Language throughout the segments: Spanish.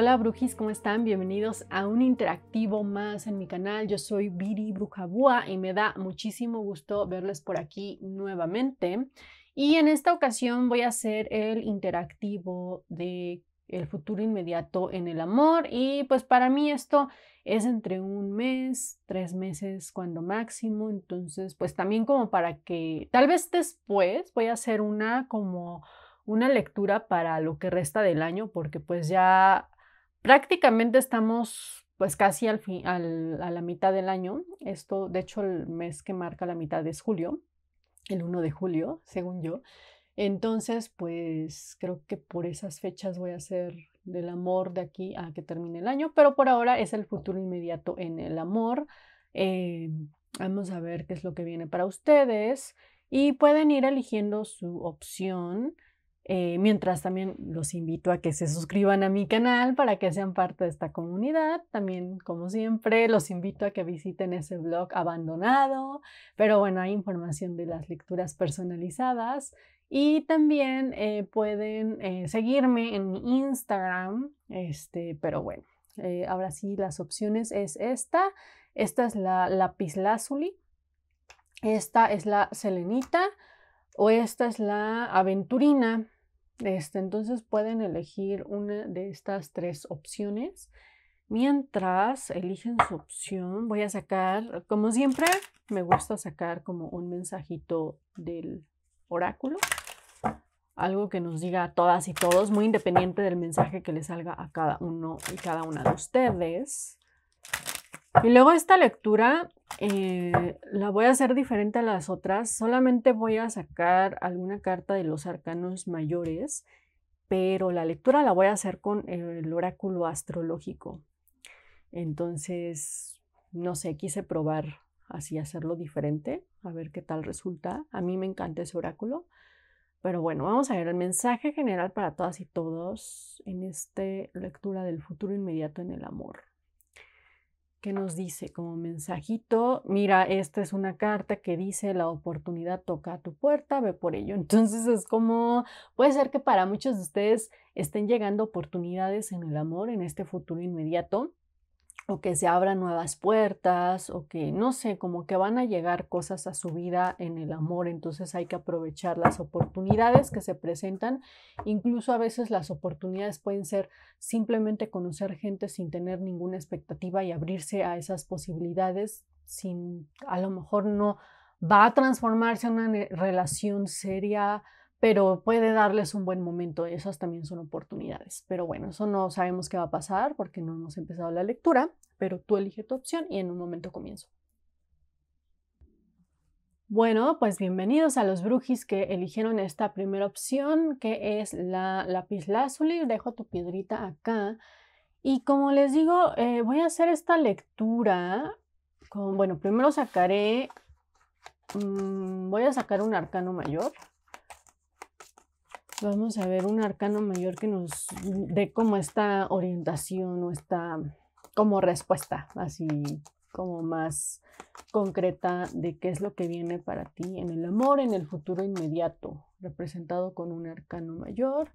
Hola brujis, ¿cómo están? Bienvenidos a un interactivo más en mi canal. Yo soy Viri Brujabúa y me da muchísimo gusto verles por aquí nuevamente. Y en esta ocasión voy a hacer el interactivo de el futuro inmediato en el amor y pues para mí esto es entre un mes, tres meses cuando máximo, entonces pues también como para que tal vez después voy a hacer una como una lectura para lo que resta del año porque pues ya prácticamente estamos pues casi al fin, a la mitad del año. Esto, de hecho, el mes que marca la mitad es julio, el 1 de julio, según yo. Entonces, pues creo que por esas fechas voy a hacer del amor de aquí a que termine el año, pero por ahora es el futuro inmediato en el amor. Eh, vamos a ver qué es lo que viene para ustedes y pueden ir eligiendo su opción eh, mientras también los invito a que se suscriban a mi canal para que sean parte de esta comunidad. También, como siempre, los invito a que visiten ese blog abandonado. Pero bueno, hay información de las lecturas personalizadas. Y también eh, pueden eh, seguirme en mi Instagram. Este, pero bueno, ahora sí, las opciones es esta. Esta es la Lazuli. Esta es la selenita o esta es la aventurina. Este, entonces pueden elegir una de estas tres opciones. Mientras eligen su opción, voy a sacar, como siempre, me gusta sacar como un mensajito del oráculo. Algo que nos diga a todas y todos, muy independiente del mensaje que le salga a cada uno y cada una de ustedes. Y luego esta lectura eh, la voy a hacer diferente a las otras. Solamente voy a sacar alguna carta de los arcanos mayores, pero la lectura la voy a hacer con el oráculo astrológico. Entonces, no sé, quise probar así hacerlo diferente, a ver qué tal resulta. A mí me encanta ese oráculo. Pero bueno, vamos a ver el mensaje general para todas y todos en esta lectura del futuro inmediato en el amor que nos dice como mensajito, mira, esta es una carta que dice la oportunidad toca a tu puerta, ve por ello. Entonces es como, puede ser que para muchos de ustedes estén llegando oportunidades en el amor en este futuro inmediato o que se abran nuevas puertas o que no sé, como que van a llegar cosas a su vida en el amor, entonces hay que aprovechar las oportunidades que se presentan, incluso a veces las oportunidades pueden ser simplemente conocer gente sin tener ninguna expectativa y abrirse a esas posibilidades sin a lo mejor no va a transformarse en una relación seria pero puede darles un buen momento. Esas también son oportunidades. Pero bueno, eso no sabemos qué va a pasar porque no hemos empezado la lectura, pero tú elige tu opción y en un momento comienzo. Bueno, pues bienvenidos a los brujis que eligieron esta primera opción, que es la lápiz lazuli. Dejo tu piedrita acá. Y como les digo, eh, voy a hacer esta lectura con, bueno, primero sacaré, mm, voy a sacar un arcano mayor vamos a ver un arcano mayor que nos dé como esta orientación o esta como respuesta, así como más concreta de qué es lo que viene para ti en el amor, en el futuro inmediato, representado con un arcano mayor.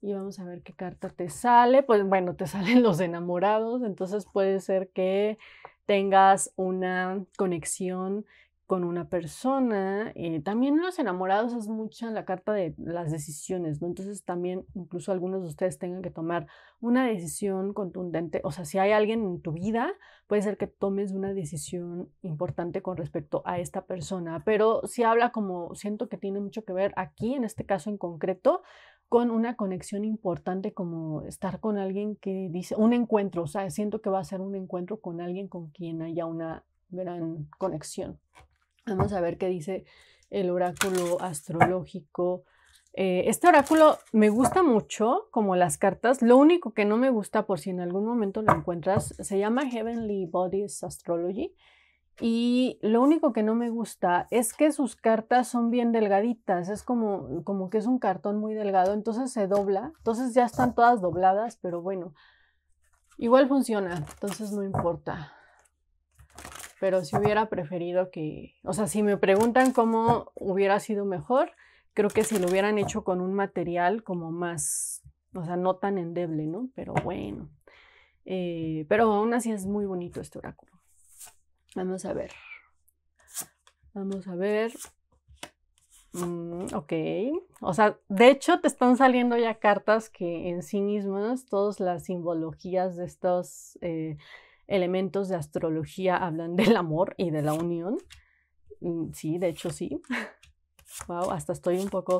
Y vamos a ver qué carta te sale. Pues bueno, te salen los enamorados, entonces puede ser que tengas una conexión con una persona. Eh, también los enamorados es mucha la carta de las decisiones, ¿no? Entonces también incluso algunos de ustedes tengan que tomar una decisión contundente. O sea, si hay alguien en tu vida, puede ser que tomes una decisión importante con respecto a esta persona. Pero si habla como siento que tiene mucho que ver aquí, en este caso en concreto, con una conexión importante como estar con alguien que dice un encuentro, o sea, siento que va a ser un encuentro con alguien con quien haya una gran conexión. Vamos a ver qué dice el oráculo astrológico. Eh, este oráculo me gusta mucho, como las cartas. Lo único que no me gusta, por si en algún momento lo encuentras, se llama Heavenly Bodies Astrology. Y lo único que no me gusta es que sus cartas son bien delgaditas, es como, como que es un cartón muy delgado, entonces se dobla, entonces ya están todas dobladas, pero bueno, igual funciona, entonces no importa pero si hubiera preferido que, o sea, si me preguntan cómo hubiera sido mejor, creo que si lo hubieran hecho con un material como más, o sea, no tan endeble, ¿no? Pero bueno, eh, pero aún así es muy bonito este oráculo. Vamos a ver. Vamos a ver. Mm, ok. O sea, de hecho te están saliendo ya cartas que en sí mismas, todas las simbologías de estos... Eh, elementos de astrología hablan del amor y de la unión. Mm, sí, de hecho sí. Wow, hasta estoy un poco,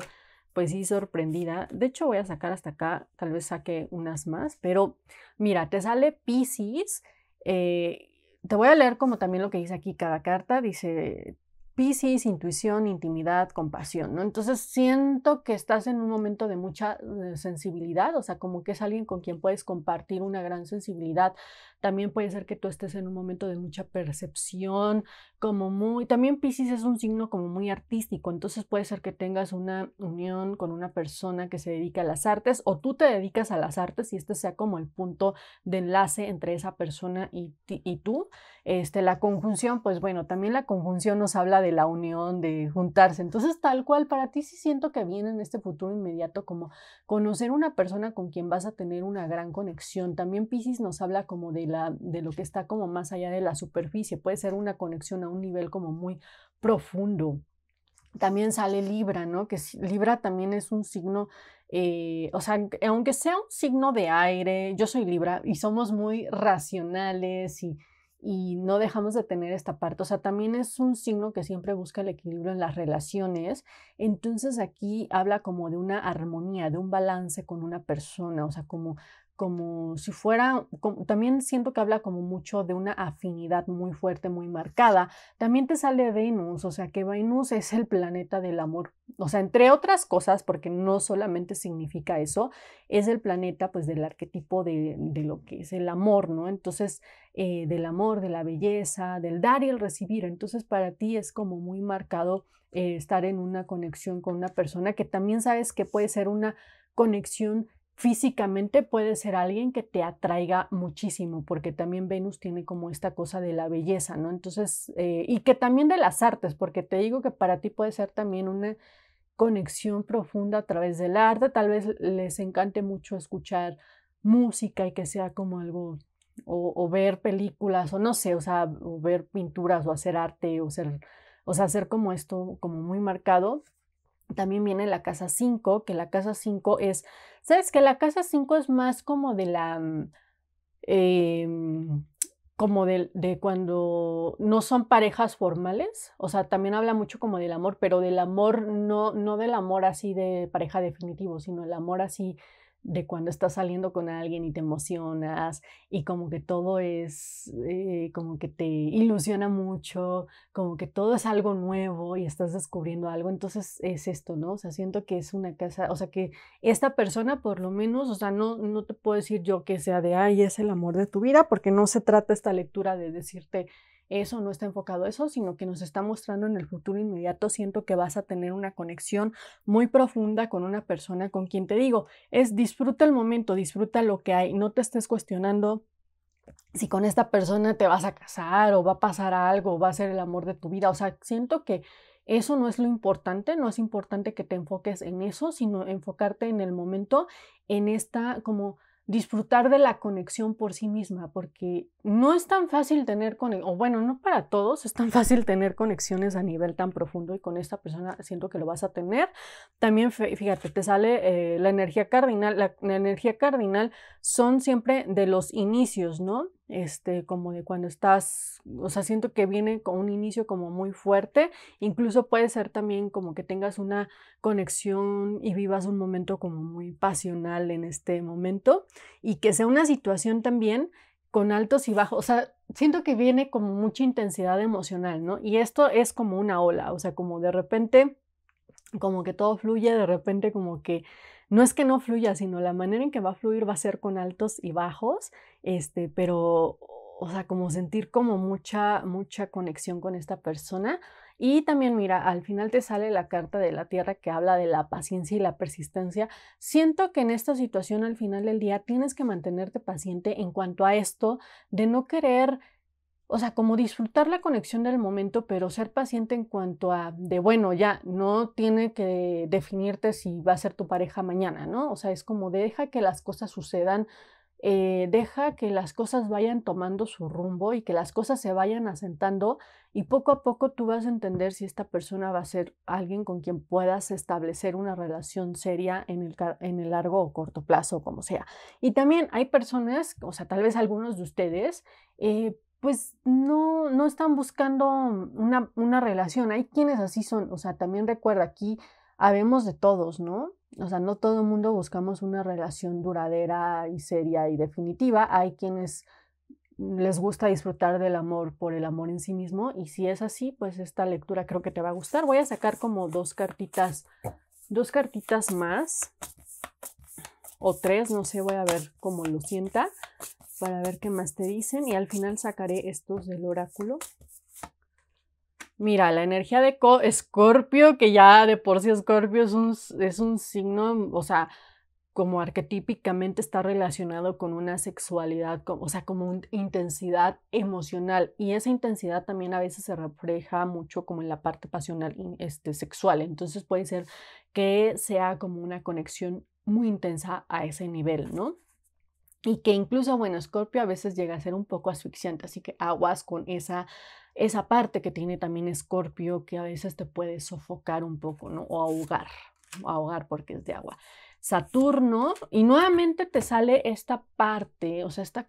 pues sí, sorprendida. De hecho, voy a sacar hasta acá, tal vez saque unas más, pero mira, te sale Pisces. Eh, te voy a leer como también lo que dice aquí cada carta. Dice Pisces, intuición, intimidad, compasión, ¿no? Entonces siento que estás en un momento de mucha eh, sensibilidad, o sea, como que es alguien con quien puedes compartir una gran sensibilidad, también puede ser que tú estés en un momento de mucha percepción, como muy... También Pisces es un signo como muy artístico, entonces puede ser que tengas una unión con una persona que se dedica a las artes o tú te dedicas a las artes y este sea como el punto de enlace entre esa persona y, y tú. Este, la conjunción, pues bueno, también la conjunción nos habla de la unión, de juntarse. Entonces, tal cual, para ti sí siento que viene en este futuro inmediato como conocer una persona con quien vas a tener una gran conexión. También Pisces nos habla como de de lo que está como más allá de la superficie. Puede ser una conexión a un nivel como muy profundo. También sale Libra, ¿no? Que Libra también es un signo eh, o sea, aunque sea un signo de aire, yo soy Libra y somos muy racionales y, y, no dejamos de tener esta parte. O sea, también es un signo que siempre busca el equilibrio en las relaciones. Entonces aquí habla como de una armonía, de un balance con una persona, o sea, como como si fuera, también siento que habla como mucho de una afinidad muy fuerte, muy marcada. También te sale Venus, o sea que Venus es el planeta del amor, o sea, entre otras cosas, porque no solamente significa eso, es el planeta pues del arquetipo de, lo que es el amor, ¿no? Entonces, eh, del amor, de la belleza, del dar y el recibir. Entonces, para ti es como muy marcado eh, estar en una conexión con una persona que también sabes que puede ser una conexión Físicamente puede ser alguien que te atraiga muchísimo, porque también Venus tiene como esta cosa de la belleza, ¿no? Entonces, eh, y que también de las artes, porque te digo que para ti puede ser también una conexión profunda a través del arte, tal vez les encante mucho escuchar música y que sea como algo, o, ver películas, o no sé, o sea, ver pinturas, o hacer arte, o ser, o sea, hacer como esto, como muy marcado, también viene la casa 5, que la casa 5 es, ¿sabes que La casa 5 es más como de la, mm, em, como de, de, cuando no son parejas formales, o sea, también habla mucho como del amor, pero del amor, no, no del amor así de pareja definitivo, sino el amor así de cuando estás saliendo con alguien y te emocionas y como que todo es, eh, como que te ilusiona mucho, como que todo es algo nuevo y estás descubriendo algo. Entonces es esto, ¿no? O sea, siento que es una casa, o sea, que esta persona por lo menos, o sea, no, no te puedo decir yo que sea de, ay, es el amor de tu vida, porque no se trata esta lectura de decirte eso no está enfocado eso, sino que nos está mostrando en el futuro inmediato, siento que vas a tener una conexión muy profunda con una persona con quien te digo, es disfruta el momento, disfruta lo que hay, no te estés cuestionando si con esta persona te vas a casar o va a pasar algo, va a ser el amor de tu vida, o sea, siento que eso no es lo importante, no es importante que te enfoques en eso, sino enfocarte en el momento, en esta como disfrutar de la conexión por sí misma, porque no es tan fácil tener conexión, o bueno, no para todos es tan fácil tener conexiones a nivel tan profundo y con esta persona siento que lo vas a tener. También, fíjate, te sale eh, la energía cardinal, la energía cardinal son siempre de los inicios, ¿no? este, como de cuando estás, o sea, siento que viene con un inicio como muy fuerte, incluso puede ser también como que tengas una conexión y vivas un momento como muy pasional en este momento y que sea una situación también con altos y bajos, o sea, siento que viene como mucha intensidad emocional, ¿no? Y esto es como una ola, o sea, como de repente, como que todo fluye, de repente como que no es que no fluya, sino la manera en que va a fluir va a ser con altos y bajos, este, pero, o sea, como sentir como mucha, mucha conexión con esta persona. Y también mira, al final te sale la carta de la tierra que habla de la paciencia y la persistencia. Siento que en esta situación al final del día tienes que mantenerte paciente en cuanto a esto de no querer o sea, como disfrutar la conexión del momento, pero ser paciente en cuanto a, de bueno, ya no tiene que definirte si va a ser tu pareja mañana, ¿no? O sea, es como deja que las cosas sucedan, eh, deja que las cosas vayan tomando su rumbo y que las cosas se vayan asentando y poco a poco tú vas a entender si esta persona va a ser alguien con quien puedas establecer una relación seria en el, en el largo o corto plazo, como sea. Y también hay personas, o sea, tal vez algunos de ustedes, eh, pues no, no están buscando una, relación. Hay quienes así son, o sea, también recuerda, aquí habemos de todos, ¿no? O sea, no todo el mundo buscamos una relación duradera y seria y definitiva. Hay quienes les gusta disfrutar del amor por el amor en sí mismo y si es así, pues esta lectura creo que te va a gustar. Voy a sacar como dos cartitas, dos cartitas más o tres, no sé, voy a ver cómo lo sienta para ver qué más te dicen y al final sacaré estos del oráculo. Mira, la energía de Escorpio, que ya de por sí Escorpio es un, es un signo, o sea, como arquetípicamente está relacionado con una sexualidad, o sea, como una intensidad emocional. Y esa intensidad también a veces se refleja mucho como en la parte pasional este, sexual. Entonces puede ser que sea como una conexión muy intensa a ese nivel, ¿no? y que incluso, bueno, Scorpio a veces llega a ser un poco asfixiante, así que aguas con esa, esa parte que tiene también Scorpio que a veces te puede sofocar un poco, ¿no? O ahogar, ahogar porque es de agua. Saturno, y nuevamente te sale esta parte, o sea, esta,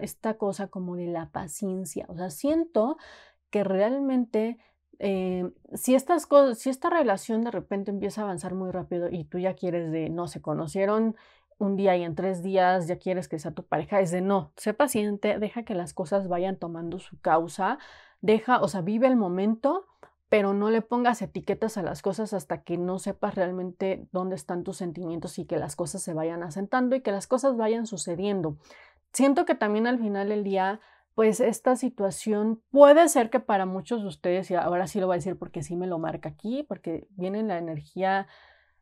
esta cosa como de la paciencia, o sea, siento que realmente... Eh, si, estas cosas, si esta relación de repente empieza a avanzar muy rápido y tú ya quieres de, no se conocieron un día y en tres días ya quieres que sea tu pareja, es de no, sé paciente, deja que las cosas vayan tomando su causa, deja, o sea, vive el momento, pero no le pongas etiquetas a las cosas hasta que no sepas realmente dónde están tus sentimientos y que las cosas se vayan asentando y que las cosas vayan sucediendo. Siento que también al final del día pues esta situación puede ser que para muchos de ustedes, y ahora sí lo voy a decir porque sí me lo marca aquí, porque viene la energía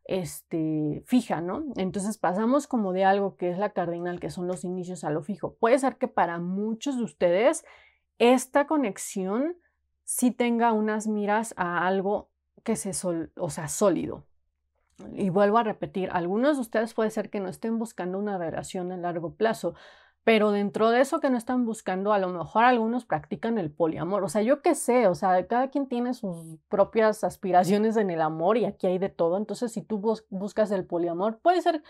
este, fija, ¿no? Entonces pasamos como de algo que es la cardinal, que son los inicios a lo fijo. Puede ser que para muchos de ustedes esta conexión sí tenga unas miras a algo que se, o sea, sólido. Y vuelvo a repetir, algunos de ustedes puede ser que no estén buscando una relación a largo plazo, pero dentro de eso que no están buscando, a lo mejor algunos practican el poliamor. O sea, yo qué sé, o sea, cada quien tiene sus propias aspiraciones en el amor y aquí hay de todo. Entonces, si tú buscas el poliamor, puede ser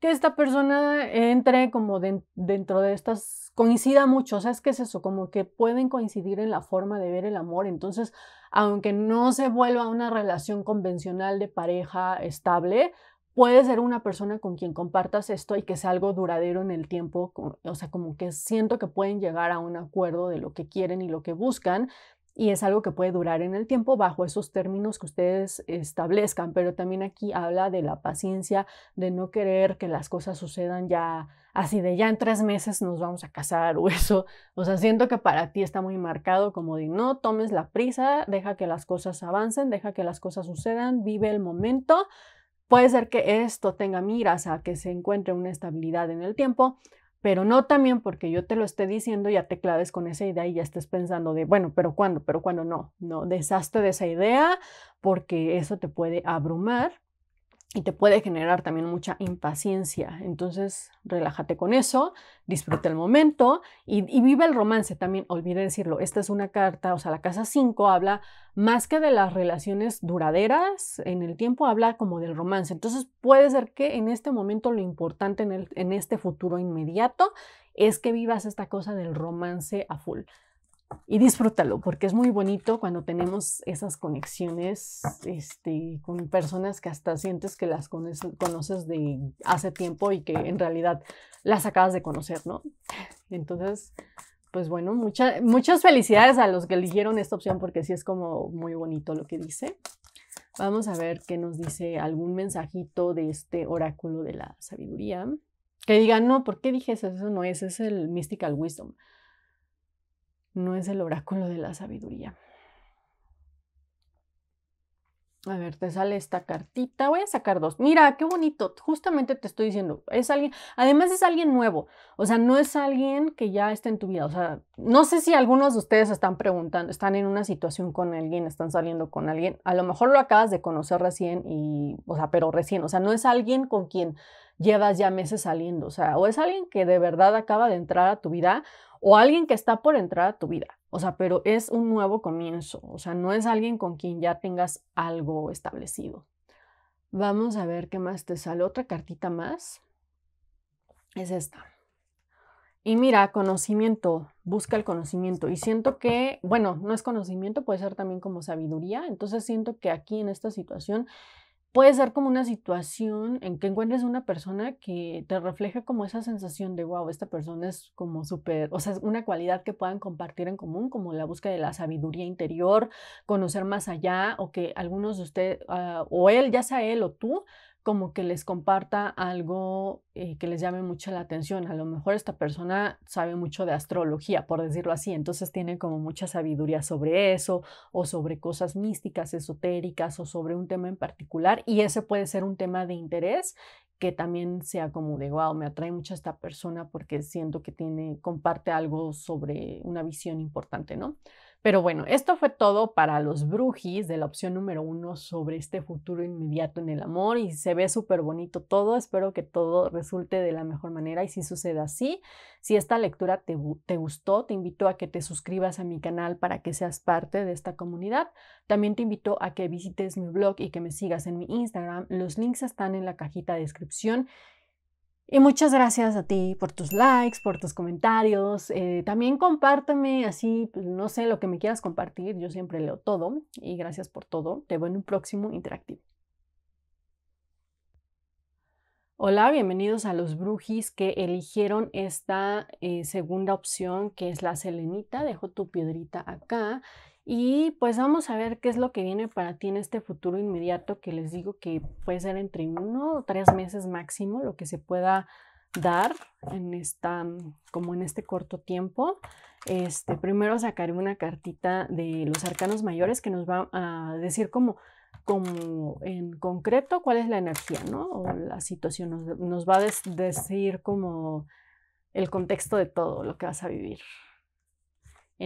que esta persona entre como dentro de estas, coincida mucho, o sea, es que es eso, como que pueden coincidir en la forma de ver el amor. Entonces, aunque no se vuelva una relación convencional de pareja estable, puede ser una persona con quien compartas esto y que sea algo duradero en el tiempo, o sea, como que siento que pueden llegar a un acuerdo de lo que quieren y lo que buscan, y es algo que puede durar en el tiempo bajo esos términos que ustedes establezcan, pero también aquí habla de la paciencia, de no querer que las cosas sucedan ya así de ya en tres meses nos vamos a casar o eso, o sea, siento que para ti está muy marcado como de no tomes la prisa, deja que las cosas avancen, deja que las cosas sucedan, vive el momento, Puede ser que esto tenga miras a que se encuentre una estabilidad en el tiempo, pero no también porque yo te lo esté diciendo, ya te claves con esa idea y ya estés pensando de, bueno, pero ¿cuándo? Pero ¿cuándo no? No, deshazte de esa idea porque eso te puede abrumar y te puede generar también mucha impaciencia. Entonces, relájate con eso, disfruta el momento y, viva vive el romance también. Olvide decirlo, esta es una carta, o sea, la casa 5 habla más que de las relaciones duraderas en el tiempo, habla como del romance. Entonces, puede ser que en este momento lo importante en, el, en este futuro inmediato es que vivas esta cosa del romance a full y disfrútalo, porque es muy bonito cuando tenemos esas conexiones este, con personas que hasta sientes que las conoces de hace tiempo y que en realidad las acabas de conocer, ¿no? Entonces, pues bueno, muchas felicidades a los que eligieron esta opción porque sí es como muy bonito lo que dice. Vamos a ver qué nos dice algún mensajito de este oráculo de la sabiduría. Que digan, no, ¿por qué dije eso? Eso no es, es el Mystical Wisdom no es el oráculo de la sabiduría. A ver, te sale esta cartita. Voy a sacar dos. Mira, qué bonito. Justamente te estoy diciendo, es alguien, además es alguien nuevo. O sea, no es alguien que ya está en tu vida. O sea, no sé si algunos de ustedes están preguntando, están en una situación con alguien, están saliendo con alguien. A lo mejor lo acabas de conocer recién y, o sea, pero recién. O sea, no es alguien con quien llevas ya meses saliendo. O sea, o es alguien que de verdad acaba de entrar a tu vida o alguien que está por entrar a tu vida. O sea, pero es un nuevo comienzo. O sea, no es alguien con quien ya tengas algo establecido. Vamos a ver qué más te sale. Otra cartita más. Es esta. Y mira, conocimiento, busca el conocimiento. Y siento que, bueno, no es conocimiento, puede ser también como sabiduría. Entonces siento que aquí en esta situación puede ser como una situación en que encuentres una persona que te refleja como esa sensación de, wow, esta persona es como súper, o sea, es una cualidad que puedan compartir en común, como la búsqueda de la sabiduría interior, conocer más allá, o que algunos de ustedes, ah, o él, ya sea él o tú, como que les comparta algo eh, que les llame mucho la atención. A lo mejor esta persona sabe mucho de astrología, por decirlo así, entonces tiene como mucha sabiduría sobre eso o sobre cosas místicas, esotéricas o sobre un tema en particular y ese puede ser un tema de interés que también sea como de, wow, me atrae mucho esta persona porque siento que tiene, comparte algo sobre una visión importante, ¿no? Pero bueno, esto fue todo para los brujis de la opción número uno sobre este futuro inmediato en el amor y se ve súper bonito todo. Espero que todo resulte de la mejor manera y si sucede así, si esta lectura te, te gustó, te invito a que te suscribas a mi canal para que seas parte de esta comunidad. También te invito a que visites mi blog y que me sigas en mi Instagram. Los links están en la cajita de descripción. Y muchas gracias a ti por tus likes, por tus comentarios. Eh, también compártame así, pues, no sé, lo que me quieras compartir. Yo siempre leo todo y gracias por todo. Te veo en un próximo interactivo. Hola, bienvenidos a los brujis que eligieron esta eh, segunda opción que es la selenita. Dejo tu piedrita acá y pues vamos a ver qué es lo que viene para ti en este futuro inmediato que les digo que puede ser entre uno o tres meses máximo lo que se pueda dar en esta, mm, como en este corto tiempo. Este, primero sacaré una cartita de los arcanos mayores que nos va a decir como, como en concreto cuál es la energía, ¿no? O la situación nos, va a decir como el contexto de todo lo que vas a vivir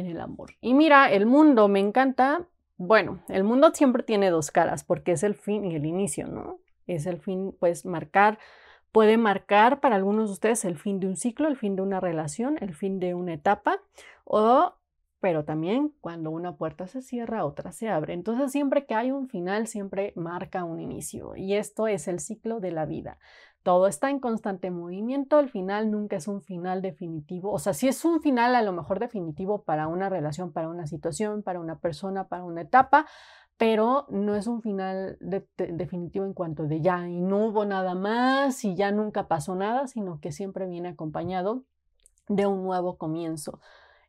el amor. Y mira, el mundo me encanta. Bueno, el mundo siempre tiene dos caras porque es el fin y el inicio, ¿no? Es el fin, pues marcar, puede marcar para algunos de ustedes el fin de un ciclo, el fin de una relación, el fin de una etapa o pero también cuando una puerta se cierra, otra se abre. Entonces siempre que hay un final, siempre marca un inicio. Y esto es el ciclo de la vida todo está en constante movimiento, el final nunca es un final definitivo, o sea, sí es un final a lo mejor definitivo para una relación, para una situación, para una persona, para una etapa, pero no es un final definitivo en cuanto de ya y no hubo nada más y ya nunca pasó nada, sino que siempre viene acompañado de un nuevo comienzo.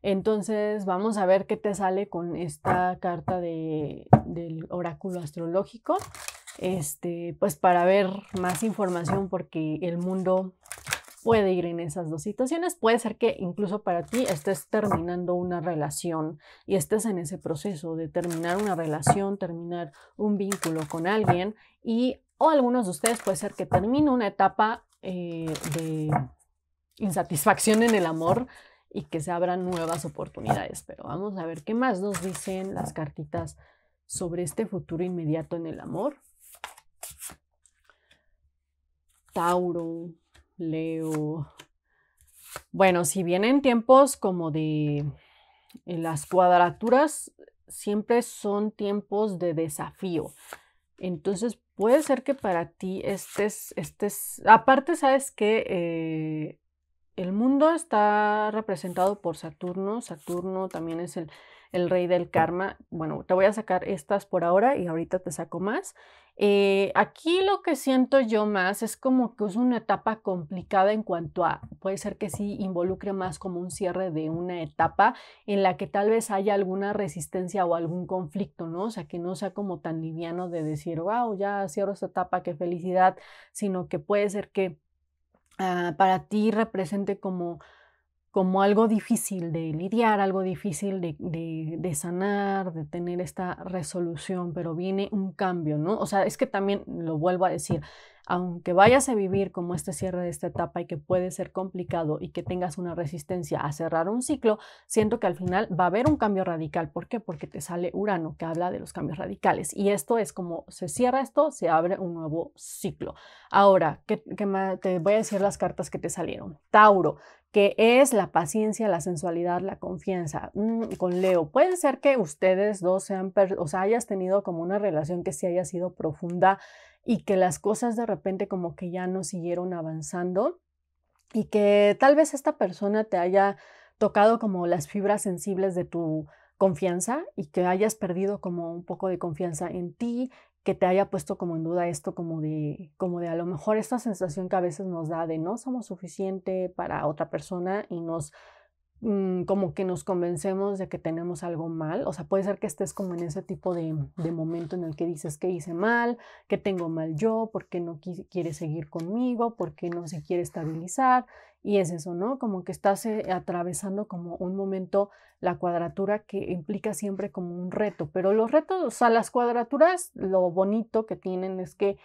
Entonces vamos a ver qué te sale con esta carta del oráculo astrológico este, pues para ver más información ah. porque el mundo puede ir en esas dos situaciones. Puede ser que incluso para ti estés terminando una relación y estés en ese proceso de terminar una relación, terminar un vínculo con alguien y o algunos de ustedes puede ser que termine una etapa eh, de insatisfacción en el amor y que se abran nuevas oportunidades. Pero vamos a ver qué más nos dicen las cartitas sobre este futuro inmediato en el amor. Tauro, Leo. Bueno, si vienen tiempos como de eh, las cuadraturas, siempre son tiempos de desafío. Entonces puede ser que para ti estés, es. aparte sabes que eh, el mundo está representado por Saturno, Saturno también es el, el rey del karma, bueno, te voy a sacar estas por ahora y ahorita te saco más. Eh, aquí lo que siento yo más es como que es una etapa complicada en cuanto a, puede ser que sí involucre más como un cierre de una etapa en la que tal vez haya alguna resistencia o algún conflicto, ¿no? O sea, que no sea como tan liviano de decir, wow, ya cierro esta etapa, qué felicidad, sino que puede ser que ah, para ti represente como como algo difícil de lidiar, algo difícil de, sanar, de tener esta resolución, pero viene un cambio, ¿no? O sea, es que también lo vuelvo a decir, aunque vayas a vivir como este cierre de esta etapa y que puede ser complicado y que tengas una resistencia a cerrar un ciclo, siento que al final va a haber un cambio radical. ¿Por qué? Porque te sale Urano que habla de los cambios radicales. Y esto es como se cierra esto, se abre un nuevo ciclo. Ahora, ¿qué, qué te voy a decir las cartas que te salieron. Tauro, que es la paciencia, la sensualidad, la confianza. Mm, con Leo, puede ser que ustedes dos sean, o hayas tenido como una relación que sí haya sido profunda y que las cosas de repente como que ya no siguieron avanzando y que tal vez esta persona te haya tocado como las fibras sensibles de tu confianza y que hayas perdido como un poco de confianza en ti que te haya puesto como en duda esto, como de, como de a lo mejor esta sensación que a veces nos da de no somos suficiente para otra persona y nos mm, como que nos convencemos de que tenemos algo mal, o sea, puede ser que estés como en ese tipo de, de momento en el que dices que hice mal, que tengo mal yo, porque no quiere seguir conmigo, porque no se quiere estabilizar, y es eso, ¿no? Como que estás eh, atravesando como un momento la cuadratura que implica siempre como un reto, pero los retos, o sea, las cuadraturas, lo bonito que tienen es que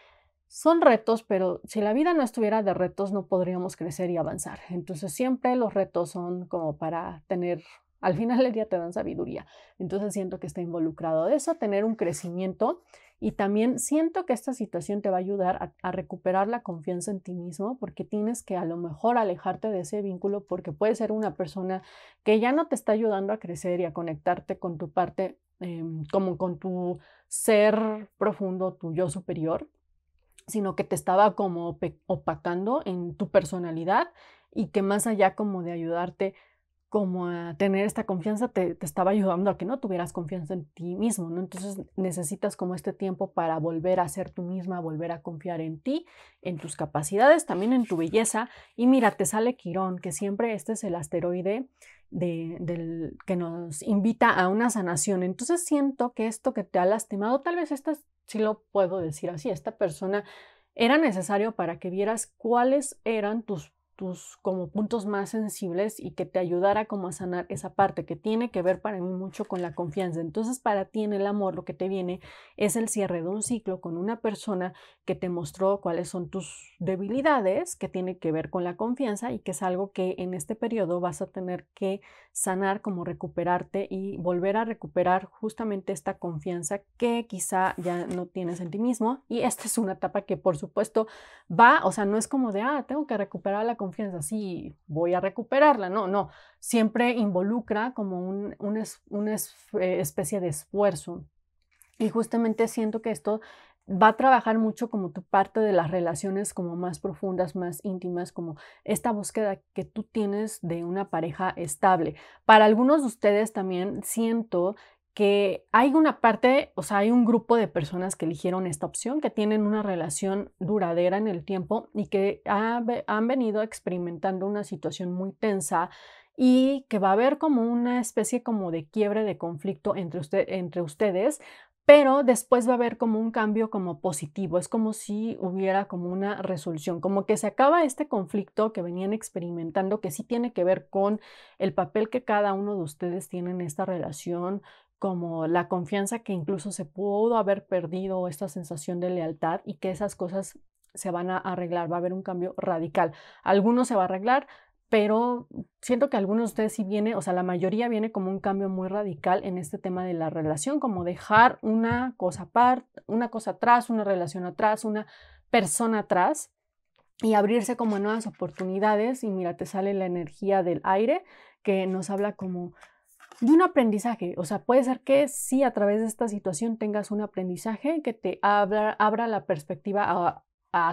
son retos, pero si la vida no estuviera de retos, no podríamos crecer y avanzar. Entonces siempre los retos son como para tener, al final del día te dan sabiduría. Entonces siento que está involucrado eso, tener un crecimiento y también siento que esta situación te va a ayudar a, recuperar la confianza en ti mismo porque tienes que a lo mejor alejarte de ese vínculo porque puede ser una persona que ya no te está ayudando a crecer y a conectarte con tu parte, em, como con tu ser profundo, tu yo superior, sino que te estaba como opacando en tu personalidad y que más allá como de ayudarte como a tener esta confianza te, estaba ayudando a que no tuvieras confianza en ti mismo, ¿no? Entonces necesitas como este tiempo para volver a ser tú misma, volver a confiar en ti, en tus capacidades, también en tu belleza. Y mira, te sale Quirón, que siempre este es el asteroide del, que nos invita a una sanación. Entonces siento que esto que te ha lastimado, tal vez esta, si lo puedo decir así, esta persona era necesario para que vieras cuáles eran tus tus como puntos más sensibles y que te ayudara como a sanar esa parte que tiene que ver para mí mucho con la confianza. Entonces para ti en el amor lo que te viene es el cierre de un ciclo con una persona que te mostró cuáles son tus debilidades que tiene que ver con la confianza y que es algo que en este periodo vas a tener que sanar, como recuperarte y volver a recuperar justamente esta confianza que quizá ya no tienes en ti mismo. Y esta es una etapa que por supuesto va, o sea, no es como de, ah, tengo que recuperar la confianza, sí, voy a recuperarla. No, no, siempre involucra como un, un es, una eh, especie de esfuerzo. Y justamente siento que esto va a trabajar mucho como tu parte de las relaciones como más profundas, más íntimas, como esta búsqueda que tú tienes de una pareja estable. Para algunos de ustedes también siento que hay una parte, o sea, hay un grupo de personas que eligieron esta opción, que tienen una relación duradera en el tiempo y que han venido experimentando una situación muy tensa y que va a haber como una especie como de quiebre de conflicto entre, entre ustedes, pero después va a haber como un cambio como positivo, es como si hubiera como una resolución, como que se acaba este conflicto que venían experimentando, que sí tiene que ver con el papel que cada uno de ustedes tiene en esta relación, como la confianza que incluso se pudo haber perdido, esta sensación de lealtad y que esas cosas se van a arreglar, va a haber un cambio radical. Algunos se va a arreglar, pero siento que algunos de ustedes sí viene, o sea, la mayoría viene como un cambio muy radical en este tema de la relación, como dejar una cosa aparte, una cosa atrás, una relación atrás, una persona atrás y abrirse como a nuevas oportunidades y mira, te sale la energía del aire que nos habla como de un aprendizaje. O sea, puede ser que sí a través de esta situación tengas un aprendizaje que te abra, abra la perspectiva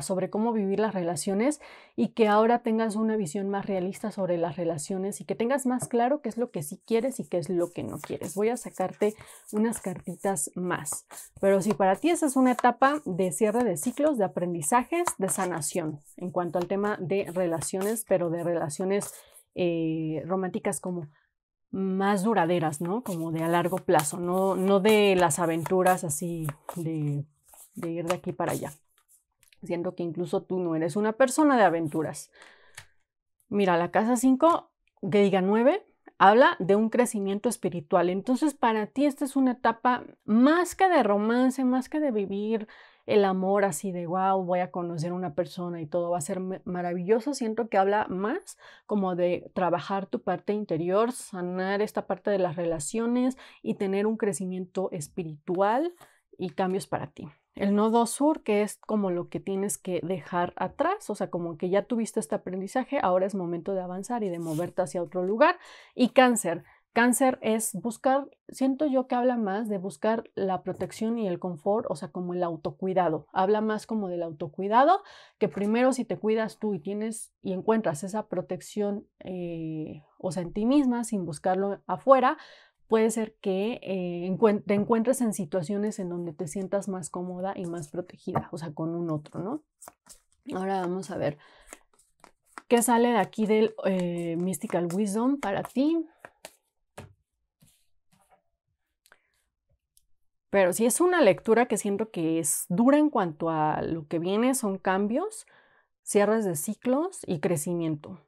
sobre cómo vivir las relaciones y que ahora tengas una visión más realista sobre las relaciones y que tengas más claro qué es lo que sí quieres y qué es lo que no quieres. Voy a sacarte unas cartitas más. Pero si para ti esa es una etapa de cierre de ciclos, de aprendizajes, de sanación en cuanto al tema de relaciones, pero de relaciones eh, románticas como más duraderas, ¿no? Como de a largo plazo, no, no de las aventuras así de, de ir de aquí para allá. Siendo que incluso tú no eres una persona de aventuras. Mira, la casa 5, que diga 9, habla de un crecimiento espiritual. Entonces, para ti esta es una etapa más que de romance, más que de vivir el amor así de, wow, voy a conocer una persona y todo va a ser maravilloso, siento que habla más como de trabajar tu parte interior, sanar esta parte de las relaciones y tener un crecimiento espiritual y cambios para ti. El nodo sur, que es como lo que tienes que dejar atrás, o sea, como que ya tuviste este aprendizaje, ahora es momento de avanzar y de moverte hacia otro lugar. Y cáncer, Cáncer es buscar, siento yo que habla más de buscar la protección y el confort, o sea, como el autocuidado. Habla más como del autocuidado, que primero si te cuidas tú y tienes y encuentras esa protección, eh, o sea, en ti misma, sin buscarlo afuera, puede ser que eh, te encuentres en situaciones en donde te sientas más cómoda y más protegida, o sea, con un otro, ¿no? Ahora vamos a ver qué sale de aquí del eh, Mystical Wisdom para ti Pero si es una lectura que siento que es dura en cuanto a lo que viene, son cambios, cierres de ciclos y crecimiento.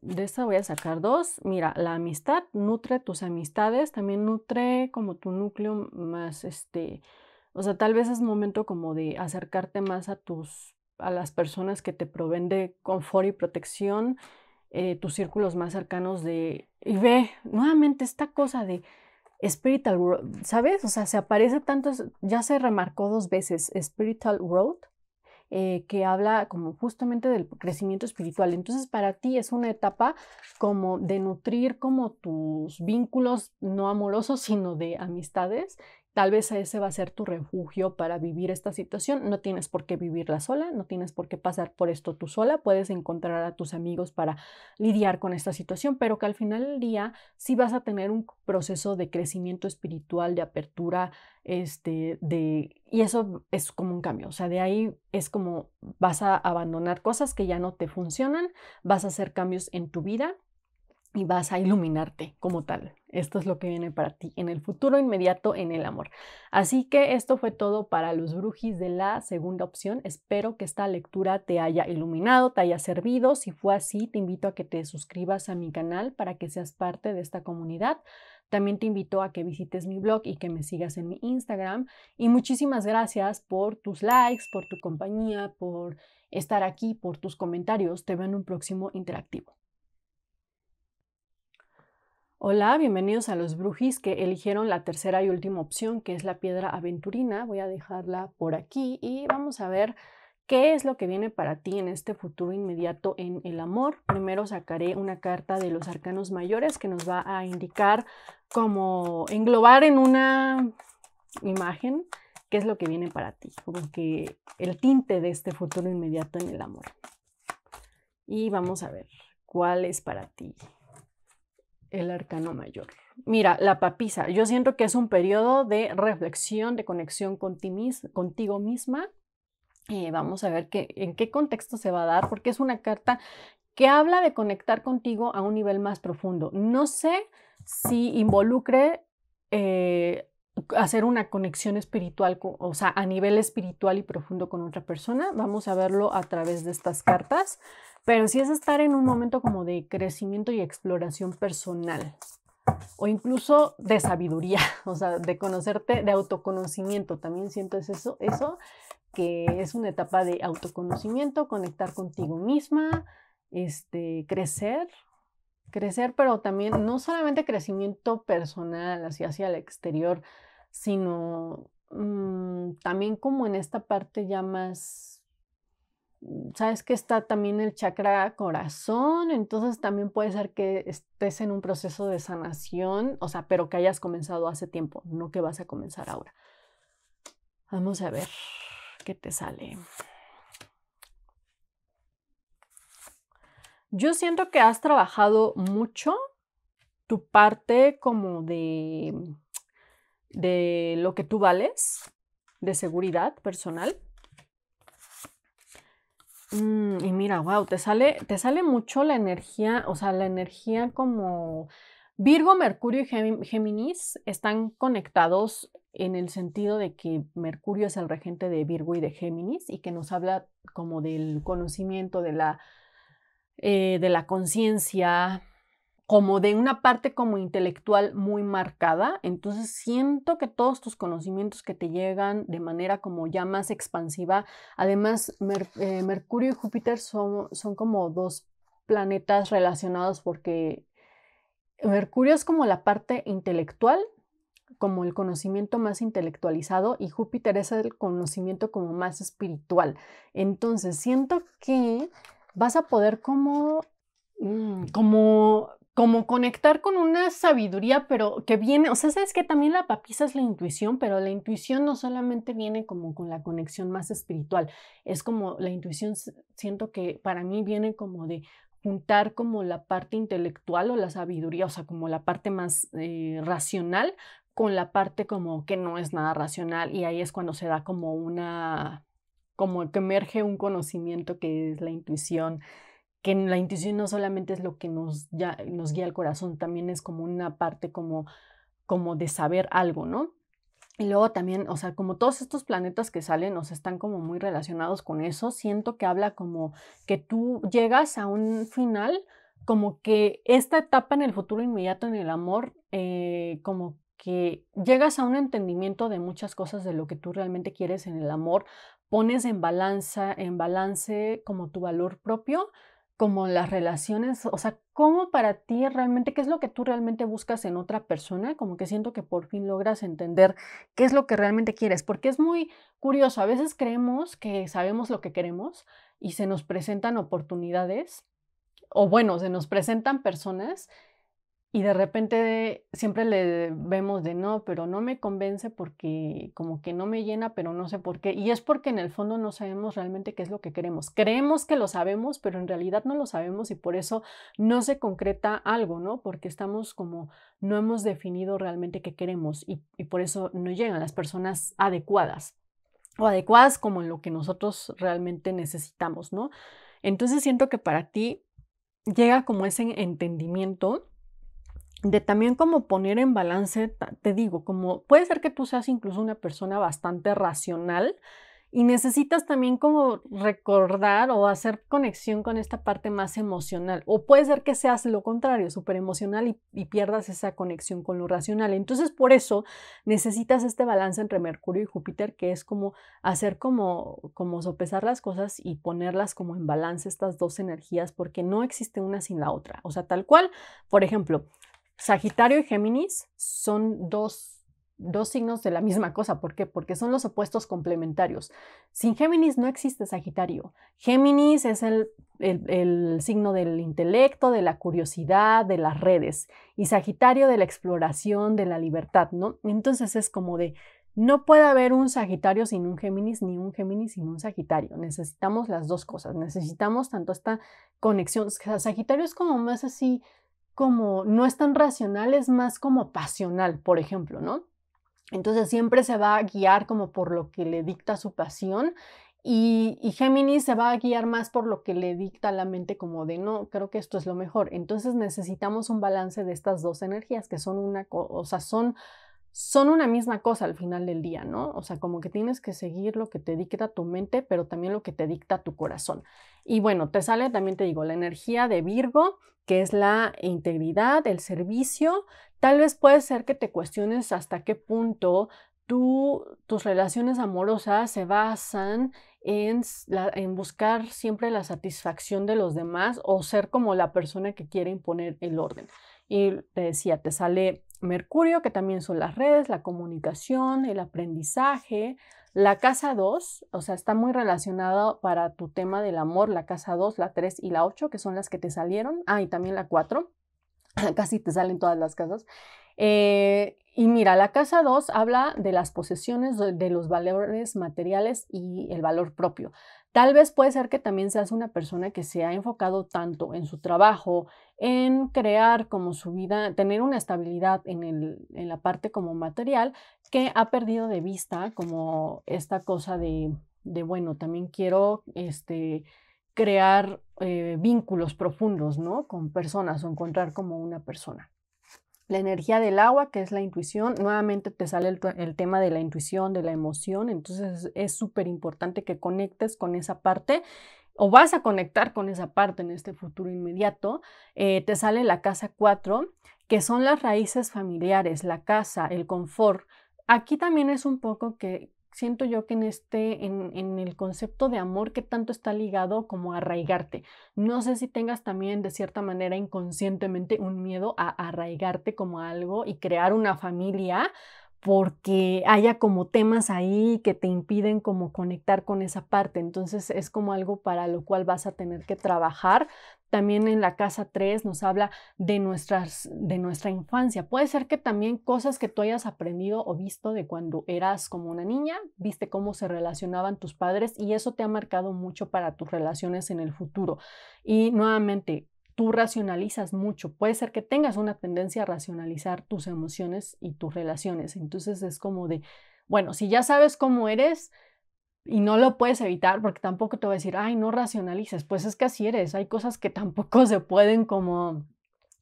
De esta voy a sacar dos. Mira, la amistad nutre tus amistades, también nutre como tu núcleo más, este, o sea, tal vez es momento como de acercarte más a tus, a las personas que te proveen de confort y protección, eh, tus círculos más cercanos de, y ve, nuevamente esta cosa de, Spiritual World, ¿sabes? O sea, se aparece tanto, ya se remarcó dos veces, Spiritual World, eh, que habla como justamente del crecimiento espiritual. Entonces, para ti es una etapa como de nutrir como tus vínculos no amorosos, sino de amistades Tal vez ese va a ser tu refugio para vivir esta situación. No tienes por qué vivirla sola, no tienes por qué pasar por esto tú sola. Puedes encontrar a tus amigos para lidiar con esta situación, pero que al final del día sí vas a tener un proceso de crecimiento espiritual, de apertura, este, de... Y eso es como un cambio, o sea, de ahí es como vas a abandonar cosas que ya no te funcionan, vas a hacer cambios en tu vida y vas a iluminarte como tal. Esto es lo que viene para ti en el futuro inmediato en el amor. Así que esto fue todo para los brujis de la segunda opción. Espero que esta lectura te haya iluminado, te haya servido. Si fue así, te invito a que te suscribas a mi canal para que seas parte de esta comunidad. También te invito a que visites mi blog y que me sigas en mi Instagram. Y muchísimas gracias por tus likes, por tu compañía, por estar aquí, por tus comentarios. Te veo en un próximo interactivo. Hola, bienvenidos a los brujis que eligieron la tercera y última opción, que es la piedra aventurina. Voy a dejarla por aquí y vamos a ver qué es lo que viene para ti en este futuro inmediato en el amor. Primero sacaré una carta de los arcanos mayores que nos va a indicar como englobar en una imagen qué es lo que viene para ti, como que el tinte de este futuro inmediato en el amor. Y vamos a ver cuál es para ti el arcano mayor. Mira, la papisa, yo siento que es un periodo de reflexión, de conexión con contigo misma. Eh, vamos a ver qué, en qué contexto se va a dar, porque es una carta que habla de conectar contigo a un nivel más profundo. No sé si involucre eh, hacer una conexión espiritual, o sea, a nivel espiritual y profundo con otra persona. Vamos a verlo a través de estas cartas pero sí es estar en un momento como de crecimiento y exploración personal o incluso de sabiduría, o sea, de conocerte, de autoconocimiento, también siento eso, eso que es una etapa de autoconocimiento, conectar contigo misma, este, crecer, crecer, pero también no solamente crecimiento personal hacia, hacia el exterior, sino mm, también como en esta parte ya más sabes que está también el chakra corazón, entonces también puede ser que estés en un proceso de sanación, o sea, pero que hayas comenzado hace tiempo, no que vas a comenzar ahora. Vamos a ver qué te sale. Yo siento que has trabajado mucho tu parte como de, de lo que tú vales, de seguridad personal Mm, y mira, wow, te sale, te sale mucho la energía, o sea, la energía como Virgo, Mercurio y Géminis están conectados en el sentido de que Mercurio es el regente de Virgo y de Géminis y que nos habla como del conocimiento, de la, eh, de la conciencia, como de una parte como intelectual muy marcada, entonces siento que todos tus conocimientos que te llegan de manera como ya más expansiva, además eh, Mercurio y Júpiter son, son como dos planetas relacionados porque Mercurio es como la parte intelectual, como el conocimiento más intelectualizado y Júpiter es el conocimiento como más espiritual. Entonces, siento que vas a poder como, mm, como como conectar con una sabiduría, pero que viene, o sea, sabes que también la papiza es la intuición, pero la intuición no solamente viene como con la conexión más espiritual, es como la intuición, siento que para mí viene como de juntar como la parte intelectual o la sabiduría, o sea, como la parte más eh, racional con la parte como que no es nada racional y ahí es cuando se da como una, como que emerge un conocimiento que es la intuición, que la intuición no solamente es lo que nos, nos guía al corazón, también es como una parte como, como de saber algo, ¿no? Y luego también, o sea, como todos estos planetas que salen, nos están como muy relacionados con eso, siento que habla como que tú llegas a un final, como que esta etapa en el futuro inmediato en el amor, eh, como que llegas a un entendimiento de muchas cosas de lo que tú realmente quieres en el amor, pones en balanza, en balance como tu valor propio, como las relaciones, o sea, cómo para ti realmente, qué es lo que tú realmente buscas en otra persona, como que siento que por fin logras entender qué es lo que realmente quieres, porque es muy curioso, a veces creemos que sabemos lo que queremos y se nos presentan oportunidades, o bueno, se nos presentan personas y de repente siempre le vemos de no, pero no me convence porque como que no me llena, pero no sé por qué. Y es porque en el fondo no sabemos realmente qué es lo que queremos. Creemos que lo sabemos, pero en realidad no lo sabemos y por eso no se concreta algo, ¿no? Porque estamos como, no hemos definido realmente qué queremos y, y por eso no llegan las personas adecuadas o adecuadas como en lo que nosotros realmente necesitamos, ¿no? Entonces siento que para ti llega como ese entendimiento de también como poner en balance, te digo, como puede ser que tú seas incluso una persona bastante racional y necesitas también como recordar o hacer conexión con esta parte más emocional. O puede ser que seas lo contrario, súper emocional y, pierdas esa conexión con lo racional. Entonces por eso necesitas este balance entre Mercurio y Júpiter, que es como hacer como, como sopesar las cosas y ponerlas como en balance estas dos energías, porque no existe una sin la otra. O sea, tal cual, por ejemplo, Sagitario y Géminis son dos, signos de la misma cosa. ¿Por qué? Porque son los opuestos complementarios. Sin Géminis no existe Sagitario. Géminis es el, el, el signo del intelecto, de la curiosidad, de las redes. Y Sagitario de la exploración, de la libertad, ¿no? Entonces es como de, no puede haber un Sagitario sin un Géminis, ni un Géminis sin un Sagitario. Necesitamos las dos cosas. Necesitamos tanto esta conexión. Sagitario es como más así como, no es tan racional, es más como pasional, por ejemplo, ¿no? Entonces siempre se va a guiar como por lo que le dicta su pasión y, y, Géminis se va a guiar más por lo que le dicta la mente como de no, creo que esto es lo mejor. Entonces necesitamos un balance de estas dos energías que son una cosa, son son una misma cosa al final del día, ¿no? O sea, como que tienes que seguir lo que te dicta tu mente, pero también lo que te dicta tu corazón. Y bueno, te sale también, te digo, la energía de Virgo, que es la integridad, el servicio. Tal vez puede ser que te cuestiones hasta qué punto tú, tus relaciones amorosas se basan en, en, buscar siempre la satisfacción de los demás o ser como la persona que quiere imponer el orden. Y te decía, te sale Mercurio, que también son las redes, la comunicación, el aprendizaje. La casa 2, o sea, está muy relacionado para tu tema del amor, la casa 2, la 3 y la 8, que son las que te salieron. Ah, y también la 4, casi te salen todas las casas. Eh, y mira, la casa 2 habla de las posesiones, de los valores materiales y el valor propio. Tal vez puede ser que también seas una persona que se ha enfocado tanto en su trabajo, en crear como su vida, tener una estabilidad en, la parte como material, que ha perdido de vista como esta cosa de, bueno, también quiero este, crear eh, vínculos profundos, ¿no? Con personas o encontrar como una persona. La energía del agua, que es la intuición, nuevamente te sale el, tema de la intuición, de la emoción, entonces es súper importante que conectes con esa parte o vas a conectar con esa parte en este futuro inmediato. Eh, te sale la casa 4, que son las raíces familiares, la casa, el confort. Aquí también es un poco que siento yo que en este, en, en, el concepto de amor que tanto está ligado como arraigarte. No sé si tengas también de cierta manera inconscientemente un miedo a arraigarte como algo y crear una familia porque haya como temas ahí que te impiden como conectar con esa parte. Entonces es como algo para lo cual vas a tener que trabajar también en la casa 3 nos habla de, nuestras, de nuestra infancia. Puede ser que también cosas que tú hayas aprendido o visto de cuando eras como una niña, viste cómo se relacionaban tus padres y eso te ha marcado mucho para tus relaciones en el futuro. Y nuevamente, tú racionalizas mucho. Puede ser que tengas una tendencia a racionalizar tus emociones y tus relaciones. Entonces es como de, bueno, si ya sabes cómo eres, y no lo puedes evitar porque tampoco te voy a decir, ay, no racionalices, pues es que así eres, hay cosas que tampoco se pueden como,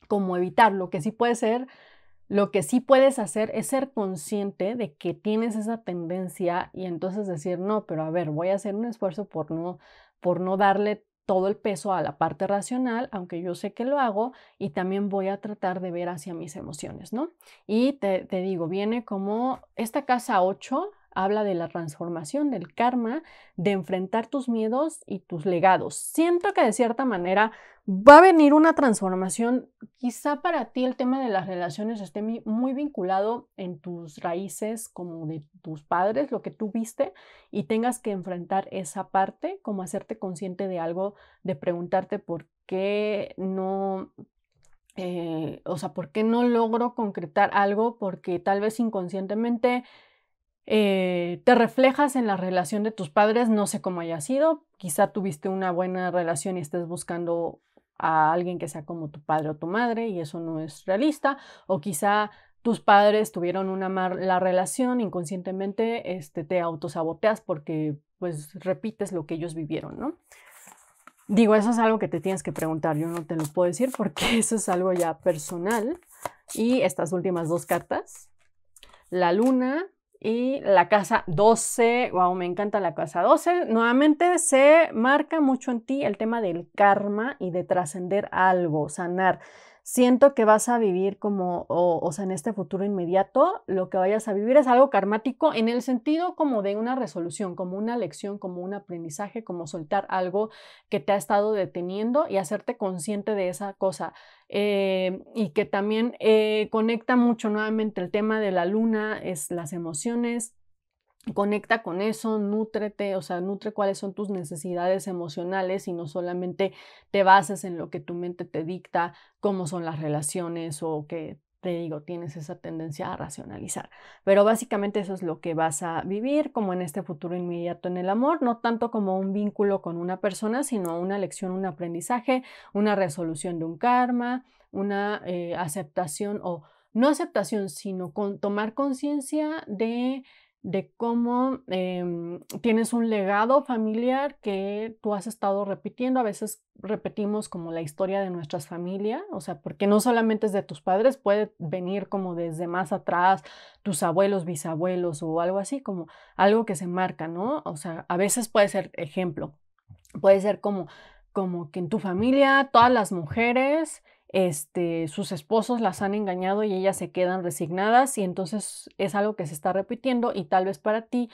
como evitar, lo que sí puede ser, lo que sí puedes hacer es ser consciente de que tienes esa tendencia y entonces decir, no, pero a ver, voy a hacer un esfuerzo por no, por no darle todo el peso a la parte racional, aunque yo sé que lo hago, y también voy a tratar de ver hacia mis emociones, ¿no? Y te, te digo, viene como esta casa 8, habla de la transformación, del karma, de enfrentar tus miedos y tus legados. Siento que de cierta manera va a venir una transformación. Quizá para ti el tema de las relaciones esté muy vinculado en tus raíces, como de tus padres, lo que tú viste, y tengas que enfrentar esa parte, como hacerte consciente de algo, de preguntarte por qué no eh, o sea, ¿por qué no logro concretar algo? Porque tal vez inconscientemente eh, te reflejas en la relación de tus padres, no sé cómo haya sido, quizá tuviste una buena relación y estés buscando a alguien que sea como tu padre o tu madre y eso no es realista, o quizá tus padres tuvieron una mala relación, inconscientemente este, te autosaboteas porque pues repites lo que ellos vivieron, ¿no? Digo, eso es algo que te tienes que preguntar, yo no te lo puedo decir porque eso es algo ya personal. Y estas últimas dos cartas, la luna y la casa 12, wow, me encanta la casa 12. Nuevamente se marca mucho en ti el tema del karma y de trascender algo, sanar siento que vas a vivir como, o, sea, en este futuro inmediato, lo que vayas a vivir es algo karmático en el sentido como de una resolución, como una lección, como un aprendizaje, como soltar algo que te ha estado deteniendo y hacerte consciente de esa cosa. Eh, y que también eh, conecta mucho nuevamente el tema de la luna, es las emociones, conecta con eso, nútrete, o sea, nutre cuáles son tus necesidades emocionales y no solamente te bases en lo que tu mente te dicta, cómo son las relaciones o que te digo, tienes esa tendencia a racionalizar. Pero básicamente eso es lo que vas a vivir como en este futuro inmediato en el amor, no tanto como un vínculo con una persona, sino una lección, un aprendizaje, una resolución de un karma, una eh, aceptación o no aceptación, sino con tomar conciencia de de cómo em, tienes un legado familiar que tú has estado repitiendo. A veces repetimos como la historia de nuestras familias, o sea, porque no solamente es de tus padres, puede venir como desde más atrás, tus abuelos, bisabuelos o algo así, como algo que se marca, ¿no? O sea, a veces puede ser ejemplo, puede ser como, como que en tu familia todas las mujeres este, sus esposos las han engañado y ellas se quedan resignadas y entonces es algo que se está repitiendo y tal vez para ti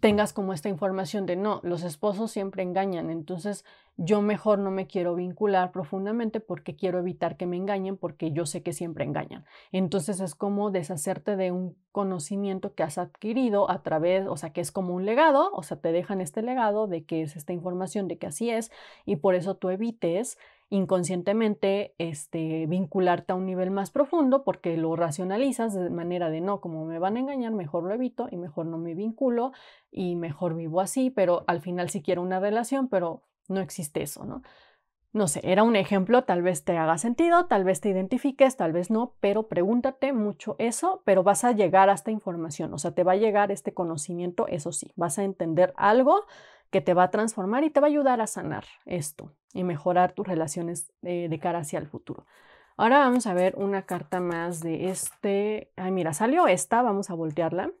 tengas como esta información de no, los esposos siempre engañan, entonces yo mejor no me quiero vincular profundamente porque quiero evitar que me engañen porque yo sé que siempre engañan. Entonces es como deshacerte de un conocimiento que has adquirido a través, o sea, que es como un legado, o sea, te dejan este legado de que es esta información de que así es y por eso tú evites inconscientemente este, vincularte a un nivel más profundo porque lo racionalizas de manera de no, como me van a engañar, mejor lo evito y mejor no me vinculo y mejor vivo así, pero al final sí quiero una relación, pero no existe eso, ¿no? No sé, era un ejemplo, tal vez te haga sentido, tal vez te identifiques, tal vez no, pero pregúntate mucho eso, pero vas a llegar a esta información, o sea, te va a llegar este conocimiento, eso sí, vas a entender algo que te va a transformar y te va a ayudar a sanar esto y mejorar tus relaciones eh, de, cara hacia el futuro. Ahora vamos a ver una carta más de este. Ay, mira, salió esta, vamos a voltearla.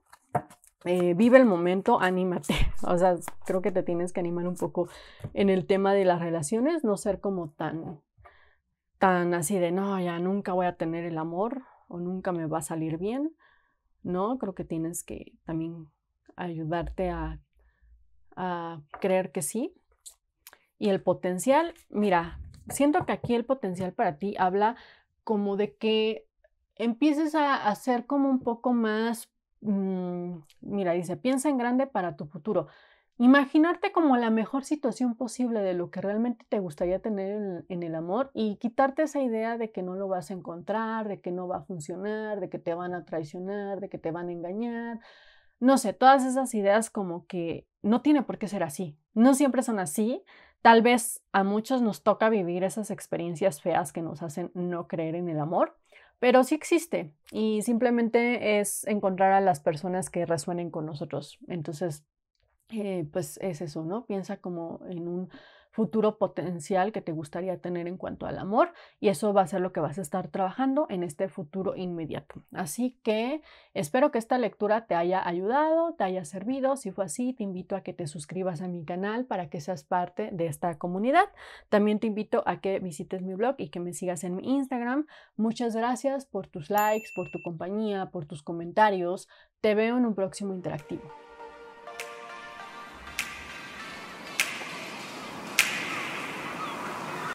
Eh, vive el momento, anímate. O sea, creo que te tienes que animar un poco en el tema de las relaciones, no ser como tan, tan así de, no, ya nunca voy a tener el amor o nunca me va a salir bien. No, creo que tienes que también ayudarte a a creer que sí. Y el potencial, mira, siento que aquí el potencial para ti habla como de que empieces a, hacer como un poco más, mm, mira, dice, piensa en grande para tu futuro. Imaginarte como la mejor situación posible de lo que realmente te gustaría tener en, el amor y quitarte esa idea de que no lo vas a encontrar, de que no va a funcionar, de que te van a traicionar, de que te van a engañar, no sé, todas esas ideas como que no tiene por qué ser así, no siempre son así. Tal vez a muchos nos toca vivir esas experiencias feas que nos hacen no creer en el amor, pero sí existe y simplemente es encontrar a las personas que resuenen con nosotros. Entonces, eh, pues es eso, ¿no? Piensa como en un futuro potencial que te gustaría tener en cuanto al amor y eso va a ser lo que vas a estar trabajando en este futuro inmediato. Así que espero que esta lectura te haya ayudado, te haya servido. Si fue así, te invito a que te suscribas a mi canal para que seas parte de esta comunidad. También te invito a que visites mi blog y que me sigas en mi Instagram. Muchas gracias por tus likes, por tu compañía, por tus comentarios. Te veo en un próximo interactivo.